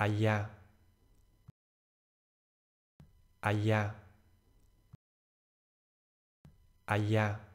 allá, allá, allá.